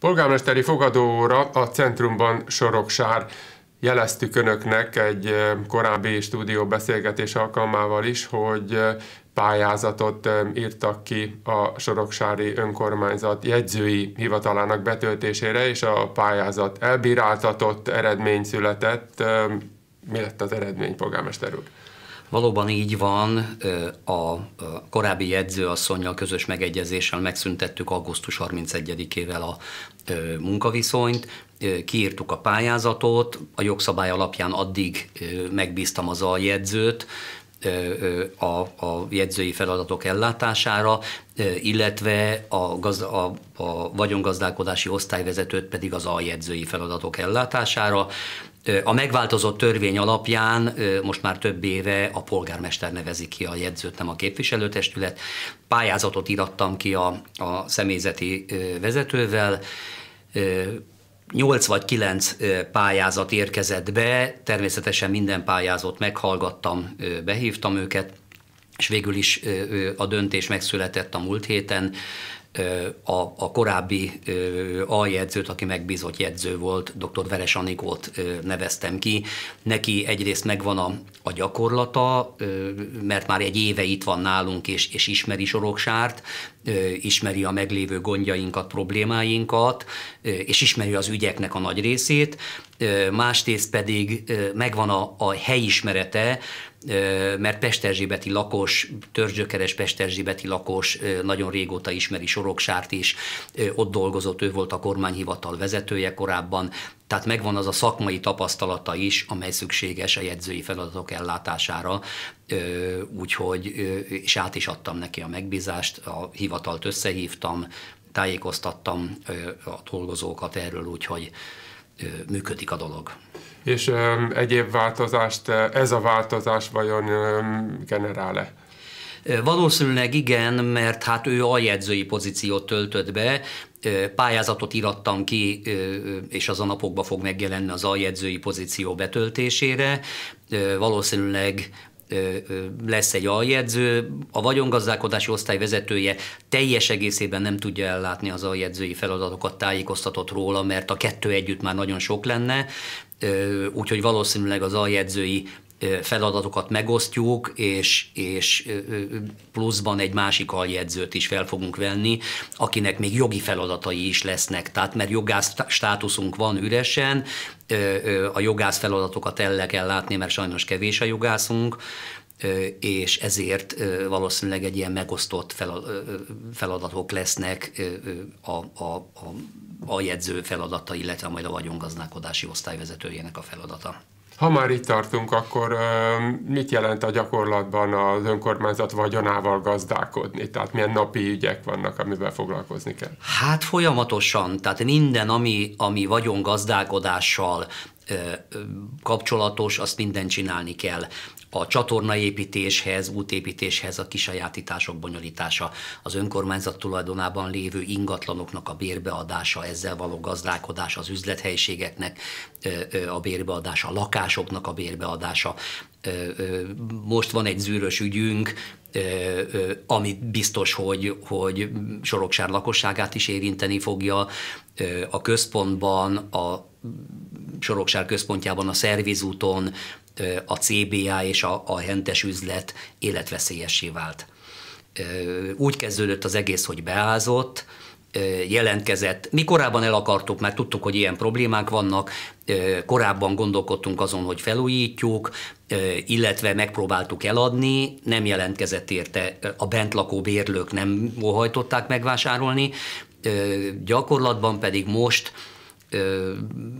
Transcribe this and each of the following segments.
Polgármesteri fogadóra a centrumban Soroksár jeleztük önöknek egy eh, korábbi stúdióbeszélgetés alkalmával is, hogy eh, pályázatot eh, írtak ki a Soroksári Önkormányzat jegyzői hivatalának betöltésére, és a pályázat elbíráltatott eredmény született. Mi lett az eredmény, polgármester úr? Valóban így van, a korábbi jegyzőasszonynal közös megegyezéssel megszüntettük augusztus 31-ével a munkaviszonyt, kiírtuk a pályázatot, a jogszabály alapján addig megbíztam az aljegyzőt, a, a jegyzői feladatok ellátására, illetve a, gazda, a, a vagyongazdálkodási osztályvezetőt pedig az aljegyzői feladatok ellátására. A megváltozott törvény alapján most már több éve a polgármester nevezi ki a jegyzőt, nem a képviselőtestület. Pályázatot irattam ki a, a személyzeti vezetővel, 8 vagy 9 pályázat érkezett be, természetesen minden pályázót meghallgattam, behívtam őket, és végül is a döntés megszületett a múlt héten a, a korábbi aljegyzőt, aki megbízott jegyző volt, dr. Veres Anikót neveztem ki. Neki egyrészt megvan a, a gyakorlata, mert már egy éve itt van nálunk, és, és ismeri Soroksárt, ismeri a meglévő gondjainkat, problémáinkat, és ismeri az ügyeknek a nagy részét. Másrészt pedig megvan a, a helyismerete, mert Pesterzsébeti lakos, törzsökeres Pesterzsébeti lakos, nagyon régóta ismeri Soroksárt is, ott dolgozott, ő volt a kormányhivatal vezetője korábban, tehát megvan az a szakmai tapasztalata is, amely szükséges a jegyzői feladatok ellátására, úgyhogy, és át is adtam neki a megbízást, a hivatalt összehívtam, tájékoztattam a dolgozókat erről, úgyhogy működik a dolog és egyéb változást e, ez a változás vajon generál-e? Valószínűleg igen, mert hát ő aljegyzői pozíciót töltött be, pályázatot irattam ki, és az a napokban fog megjelenni az aljegyzői pozíció betöltésére. Valószínűleg lesz egy aljegyző, a vagyongazdálkodási osztály vezetője teljes egészében nem tudja ellátni az aljegyzői feladatokat, tájékoztatott róla, mert a kettő együtt már nagyon sok lenne, úgyhogy valószínűleg az aljegyzői feladatokat megosztjuk, és, és pluszban egy másik aljegyzőt is fel fogunk venni, akinek még jogi feladatai is lesznek. Tehát mert jogász státuszunk van üresen, a jogász feladatokat el kell látni, mert sajnos kevés a jogászunk, és ezért valószínűleg egy ilyen megosztott feladatok lesznek a, a, a, a jegyző feladata, illetve majd a vagyongazdálkodási osztályvezetőjének a feladata. Ha már itt tartunk, akkor mit jelent a gyakorlatban az önkormányzat vagyonával gazdálkodni? Tehát milyen napi ügyek vannak, amivel foglalkozni kell? Hát folyamatosan, tehát minden, ami, ami vagyongazdálkodással kapcsolatos, azt mindent csinálni kell a csatornaépítéshez, útépítéshez a kisajátítások bonyolítása, az önkormányzat tulajdonában lévő ingatlanoknak a bérbeadása, ezzel való gazdálkodás az üzlethelyiségeknek a bérbeadása, a lakásoknak a bérbeadása. Most van egy zűrös ügyünk, ami biztos, hogy, hogy Soroksár lakosságát is érinteni fogja. A központban, a Soroksár központjában, a szervizúton a CBA és a, a hentes üzlet életveszélyessé vált. Úgy kezdődött az egész, hogy beázott, jelentkezett. Mi korábban el akartuk, mert tudtuk, hogy ilyen problémák vannak, korábban gondolkodtunk azon, hogy felújítjuk, illetve megpróbáltuk eladni, nem jelentkezett érte, a bent lakó bérlők nem hajtották megvásárolni, gyakorlatban pedig most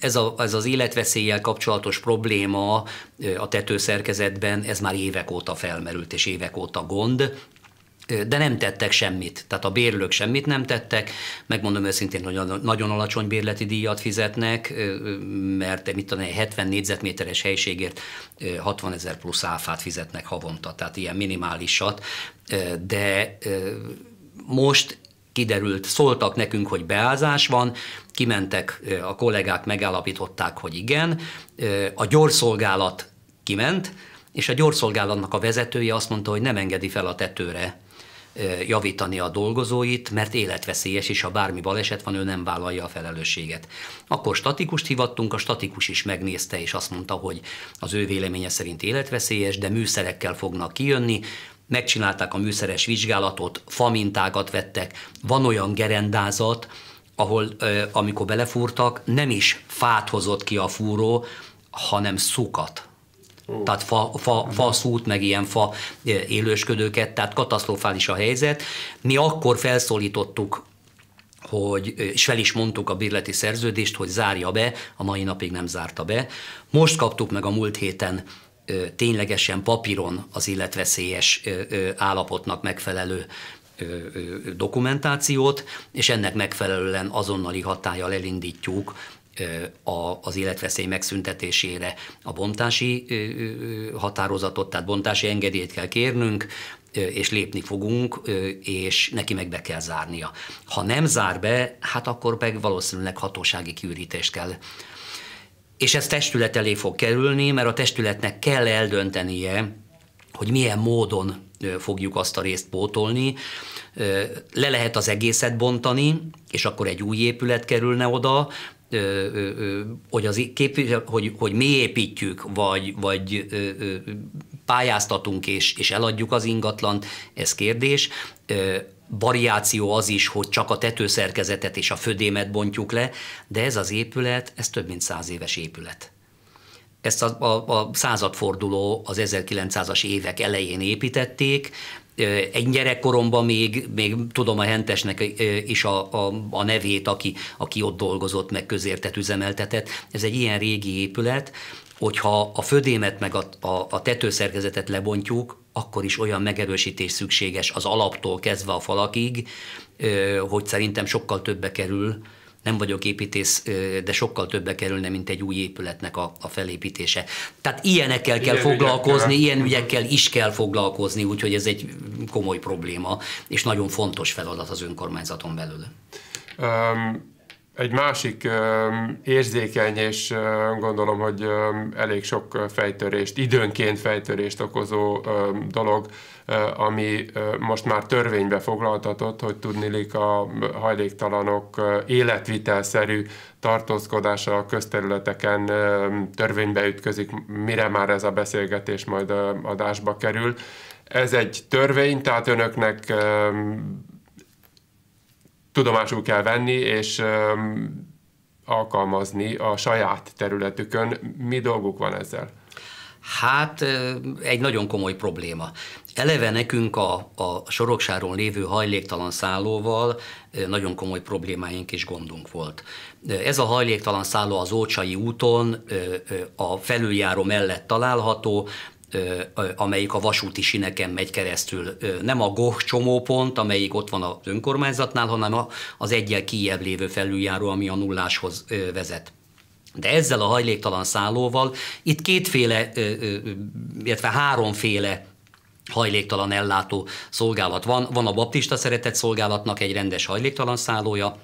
ez, a, ez az életveszéllyel kapcsolatos probléma a tetőszerkezetben, ez már évek óta felmerült, és évek óta gond, de nem tettek semmit. Tehát a bérlők semmit nem tettek, megmondom őszintén, hogy nagyon, alacsony bérleti díjat fizetnek, mert mit tudom, 70 négyzetméteres helységért 60 ezer plusz áfát fizetnek havonta, tehát ilyen minimálisat, de most kiderült, szóltak nekünk, hogy beázás van, kimentek a kollégák, megállapították, hogy igen, a gyorszolgálat kiment, és a gyorszolgálatnak a vezetője azt mondta, hogy nem engedi fel a tetőre javítani a dolgozóit, mert életveszélyes, és ha bármi baleset van, ő nem vállalja a felelősséget. Akkor statikust hivattunk, a statikus is megnézte, és azt mondta, hogy az ő véleménye szerint életveszélyes, de műszerekkel fognak kijönni, megcsinálták a műszeres vizsgálatot, famintákat vettek, van olyan gerendázat, ahol amikor belefúrtak, nem is fát hozott ki a fúró, hanem szukat. Tehát fa, fa, fa szút, meg ilyen fa élősködőket, tehát katasztrofális a helyzet. Mi akkor felszólítottuk hogy, és fel is mondtuk a bérleti szerződést, hogy zárja be, a mai napig nem zárta be. Most kaptuk meg a múlt héten ténylegesen papíron az életveszélyes állapotnak megfelelő dokumentációt, és ennek megfelelően azonnali hatállyal elindítjuk az életveszély megszüntetésére a bontási határozatot, tehát bontási engedélyt kell kérnünk, és lépni fogunk, és neki meg be kell zárnia. Ha nem zár be, hát akkor meg valószínűleg hatósági kiürítést kell és ez testület elé fog kerülni, mert a testületnek kell eldöntenie, hogy milyen módon fogjuk azt a részt pótolni. Le lehet az egészet bontani, és akkor egy új épület kerülne oda, hogy, az kép, hogy, hogy mi építjük, vagy, vagy pályáztatunk és, és eladjuk az ingatlant, ez kérdés. variáció az is, hogy csak a tetőszerkezetet és a födémet bontjuk le, de ez az épület, ez több mint száz éves épület. Ezt a, a, a századforduló az 1900-as évek elején építették, egy gyerekkoromban még, még tudom a Hentesnek is a, a, a nevét, aki, aki ott dolgozott, meg közértet üzemeltetett. Ez egy ilyen régi épület, hogyha a födémet meg a, a, a tetőszerkezetet lebontjuk, akkor is olyan megerősítés szükséges az alaptól kezdve a falakig, hogy szerintem sokkal többe kerül, nem vagyok építész, de sokkal többe kerülne, mint egy új épületnek a, a felépítése. Tehát ilyenekkel ilyen kell ilyen foglalkozni, ügyekkel. ilyen mhm. ügyekkel is kell foglalkozni, úgyhogy ez egy komoly probléma, és nagyon fontos feladat az önkormányzaton belül. Um, egy másik érzékeny, és gondolom, hogy elég sok fejtörést, időnként fejtörést okozó dolog, ami most már törvénybe foglaltatott, hogy tudnilik a hajléktalanok életvitelszerű tartózkodása a közterületeken törvénybe ütközik, mire már ez a beszélgetés majd adásba kerül. Ez egy törvény, tehát önöknek tudomásul kell venni, és alkalmazni a saját területükön. Mi dolguk van ezzel? Hát egy nagyon komoly probléma. Eleve nekünk a, a soroksáron lévő hajléktalan szállóval nagyon komoly problémáink és gondunk volt. Ez a hajléktalan szálló az Ócsai úton a felüljáró mellett található, amelyik a vasúti sineken megy keresztül. Nem a GOH csomópont, amelyik ott van az önkormányzatnál, hanem az egyel kijebb lévő felüljáró, ami a nulláshoz vezet. De ezzel a hajléktalan szállóval itt kétféle, illetve háromféle hajléktalan ellátó szolgálat van. Van a baptista szeretett szolgálatnak egy rendes hajléktalan szállója,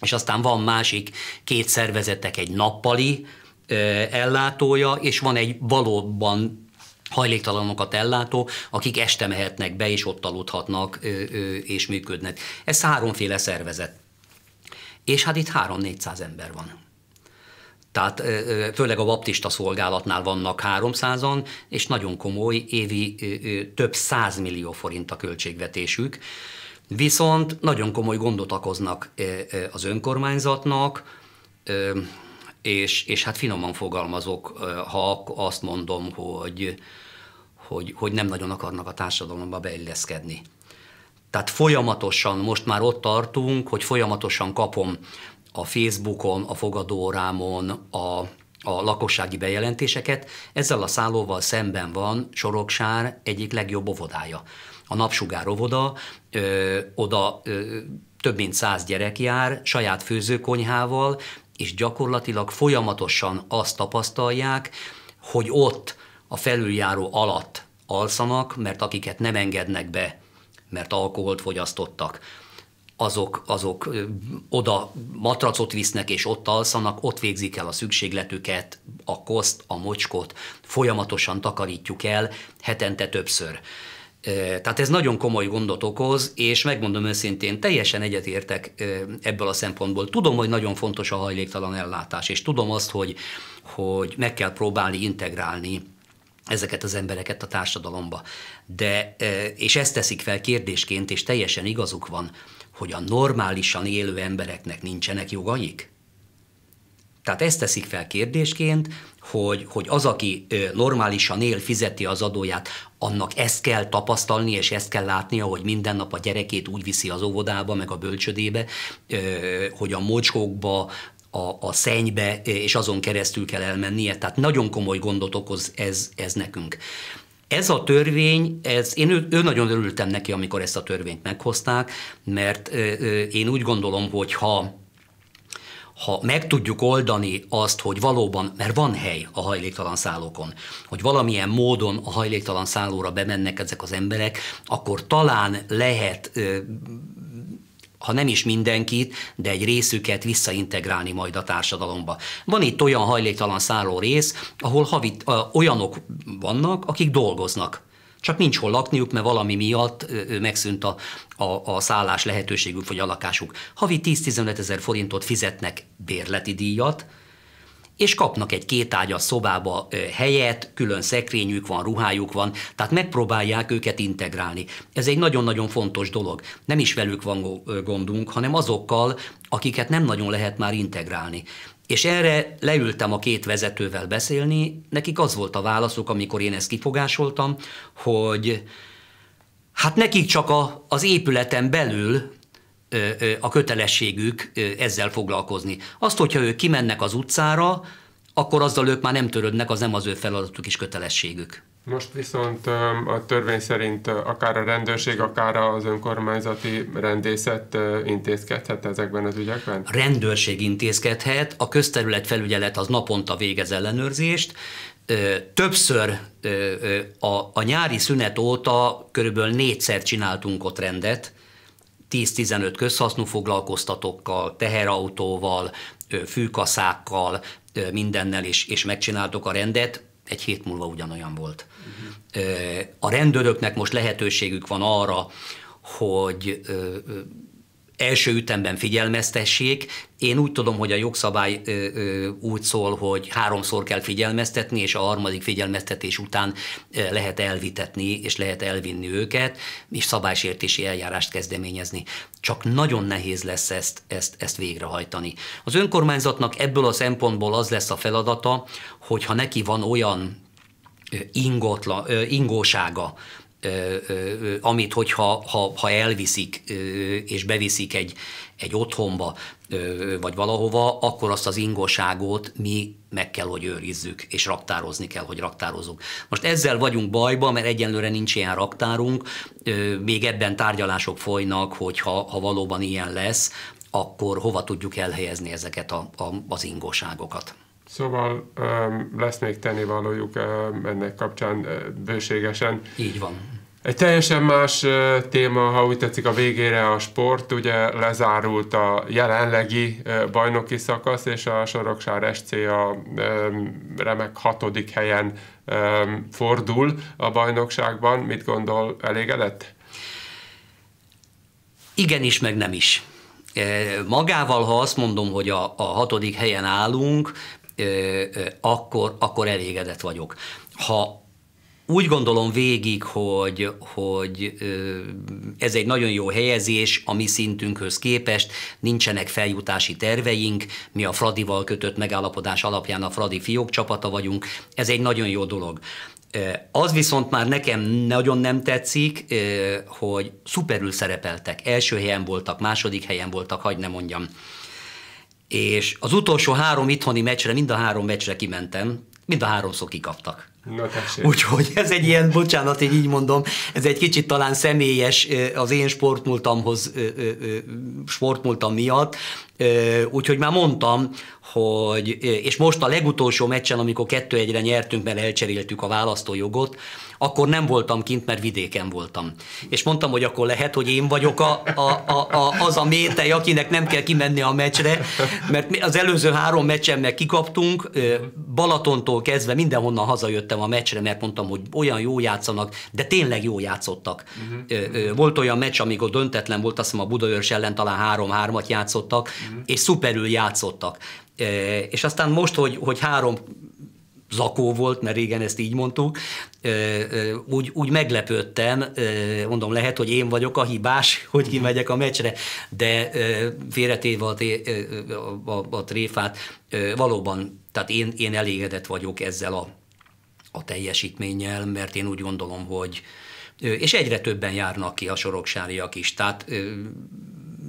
és aztán van másik két szervezetek, egy nappali ellátója, és van egy valóban hajléktalanokat ellátó, akik este mehetnek be, és ott aludhatnak, és működnek. Ez háromféle szervezet. És hát itt 3-400 ember van. Tehát főleg a baptista szolgálatnál vannak 300-an, és nagyon komoly évi több 100 millió forint a költségvetésük. Viszont nagyon komoly gondot okoznak az önkormányzatnak, és, és hát finoman fogalmazok, ha azt mondom, hogy, hogy, hogy nem nagyon akarnak a társadalomba beilleszkedni. Tehát folyamatosan, most már ott tartunk, hogy folyamatosan kapom a Facebookon, a fogadórámon a, a lakossági bejelentéseket. Ezzel a szállóval szemben van Soroksár egyik legjobb óvodája. A napsugár óvoda, ö, oda ö, több mint száz gyerek jár, saját főzőkonyhával, és gyakorlatilag folyamatosan azt tapasztalják, hogy ott a felüljáró alatt alszanak, mert akiket nem engednek be, mert alkoholt fogyasztottak, azok, azok oda matracot visznek, és ott alszanak, ott végzik el a szükségletüket, a koszt, a mocskot, folyamatosan takarítjuk el, hetente többször. Tehát ez nagyon komoly gondot okoz, és megmondom őszintén, teljesen egyetértek ebből a szempontból. Tudom, hogy nagyon fontos a hajléktalan ellátás, és tudom azt, hogy, hogy meg kell próbálni integrálni ezeket az embereket a társadalomba. De, és ezt teszik fel kérdésként, és teljesen igazuk van, hogy a normálisan élő embereknek nincsenek jogaik? Tehát ezt teszik fel kérdésként, hogy, hogy az, aki normálisan él, fizeti az adóját, annak ezt kell tapasztalni, és ezt kell látnia, hogy minden nap a gyerekét úgy viszi az óvodába, meg a bölcsödébe, hogy a mocskókba, a, a szennybe, és azon keresztül kell elmennie. Tehát nagyon komoly gondot okoz ez, ez nekünk. Ez a törvény, ez, én ő, ő nagyon örültem neki, amikor ezt a törvényt meghozták, mert én úgy gondolom, hogy ha ha meg tudjuk oldani azt, hogy valóban, mert van hely a hajléktalan szállókon, hogy valamilyen módon a hajléktalan szállóra bemennek ezek az emberek, akkor talán lehet ha nem is mindenkit, de egy részüket visszaintegrálni majd a társadalomba. Van itt olyan hajléktalan szálló rész, ahol havit, olyanok vannak, akik dolgoznak csak nincs hol lakniuk, mert valami miatt megszűnt a, a, a szállás lehetőségük vagy a lakásuk. Havi 10-15 ezer forintot fizetnek bérleti díjat, és kapnak egy kétágyas szobába helyet, külön szekrényük van, ruhájuk van, tehát megpróbálják őket integrálni. Ez egy nagyon-nagyon fontos dolog. Nem is velük van gondunk, hanem azokkal, akiket nem nagyon lehet már integrálni. És erre leültem a két vezetővel beszélni, nekik az volt a válaszuk, amikor én ezt kifogásoltam, hogy hát nekik csak a, az épületen belül ö, ö, a kötelességük ö, ezzel foglalkozni. Azt, hogyha ők kimennek az utcára, akkor azzal ők már nem törődnek, az nem az ő feladatuk és kötelességük. Most viszont a törvény szerint akár a rendőrség, akár az önkormányzati rendészet intézkedhet ezekben az ügyekben? A rendőrség intézkedhet, a közterület felügyelet az naponta végez ellenőrzést, Többször a, a nyári szünet óta körülbelül négyszer csináltunk ott rendet, 10-15 közhasznú foglalkoztatókkal, teherautóval, fűkaszákkal, mindennel, is és megcsináltuk a rendet, egy hét múlva ugyanolyan volt. A rendőröknek most lehetőségük van arra, hogy első ütemben figyelmeztessék. Én úgy tudom, hogy a jogszabály úgy szól, hogy háromszor kell figyelmeztetni, és a harmadik figyelmeztetés után lehet elvitetni, és lehet elvinni őket, és szabálysértési eljárást kezdeményezni. Csak nagyon nehéz lesz ezt, ezt, ezt végrehajtani. Az önkormányzatnak ebből a szempontból az lesz a feladata, hogy ha neki van olyan ingotla, ingósága, amit hogyha ha, ha elviszik és beviszik egy, egy otthonba vagy valahova, akkor azt az ingóságot mi meg kell, hogy őrizzük, és raktározni kell, hogy raktározunk. Most ezzel vagyunk bajban, mert egyenlőre nincs ilyen raktárunk, még ebben tárgyalások folynak, hogy ha, ha valóban ilyen lesz, akkor hova tudjuk elhelyezni ezeket a, a, az ingóságokat. Szóval um, lesz még tennivalójuk um, ennek kapcsán um, bőségesen. Így van. Egy teljesen más uh, téma, ha úgy tetszik, a végére a sport. Ugye lezárult a jelenlegi uh, bajnoki szakasz, és a Soroksár SC a um, remek hatodik helyen um, fordul a bajnokságban. Mit gondol, elégedett? is meg nem is. Magával, ha azt mondom, hogy a, a hatodik helyen állunk, akkor, akkor elégedett vagyok. Ha úgy gondolom végig, hogy, hogy ez egy nagyon jó helyezés a mi szintünkhöz képest, nincsenek feljutási terveink, mi a Fradival kötött megállapodás alapján a Fradi fiók csapata vagyunk, ez egy nagyon jó dolog. Az viszont már nekem nagyon nem tetszik, hogy szuperül szerepeltek. Első helyen voltak, második helyen voltak, hagyd ne mondjam és az utolsó három itthoni meccsre, mind a három meccsre kimentem, mind a háromszor kikaptak. Na, Úgyhogy ez egy ilyen, bocsánat, én így mondom, ez egy kicsit talán személyes az én sportmultamhoz, sportmultam miatt, Úgyhogy már mondtam, hogy, és most a legutolsó meccsen, amikor kettő egyre nyertünk, mert elcseréltük a választójogot, akkor nem voltam kint, mert vidéken voltam. És mondtam, hogy akkor lehet, hogy én vagyok a, a, a, a, az a métej, akinek nem kell kimenni a meccsre, mert az előző három meccsen meg kikaptunk, Balatontól kezdve mindenhonnan hazajöttem a meccsre, mert mondtam, hogy olyan jó játszanak, de tényleg jó játszottak. Uh-huh. Volt olyan meccs, amikor döntetlen volt, azt hiszem a Budaörs ellen talán három-hármat játszottak, uh-huh uh-huh. és szuperül játszottak. E, és aztán most, hogy, hogy három zakó volt, mert régen ezt így mondtuk, úgy, úgy meglepődtem, mondom, lehet, hogy én vagyok a hibás, hogy kimegyek a meccsre, de félretéve a, a, a, a tréfát, valóban, tehát én, én elégedett vagyok ezzel a, a teljesítménnyel, mert én úgy gondolom, hogy és egyre többen járnak ki a soroksáriak is, tehát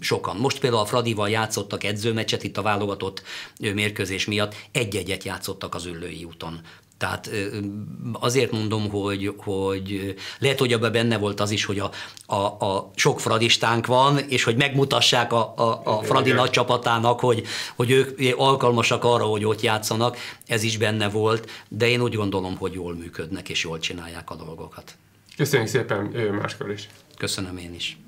sokan. Most például a Fradival játszottak edzőmeccset itt a válogatott mérkőzés miatt, egy-egyet játszottak az Üllői úton. Tehát azért mondom, hogy, hogy lehet, hogy abban benne volt az is, hogy a, a, a sok fradistánk van, és hogy megmutassák a, a, a fradi nagy csapatának, hogy, hogy ők alkalmasak arra, hogy ott játszanak, ez is benne volt, de én úgy gondolom, hogy jól működnek és jól csinálják a dolgokat. Köszönjük szépen máskor is. Köszönöm én is.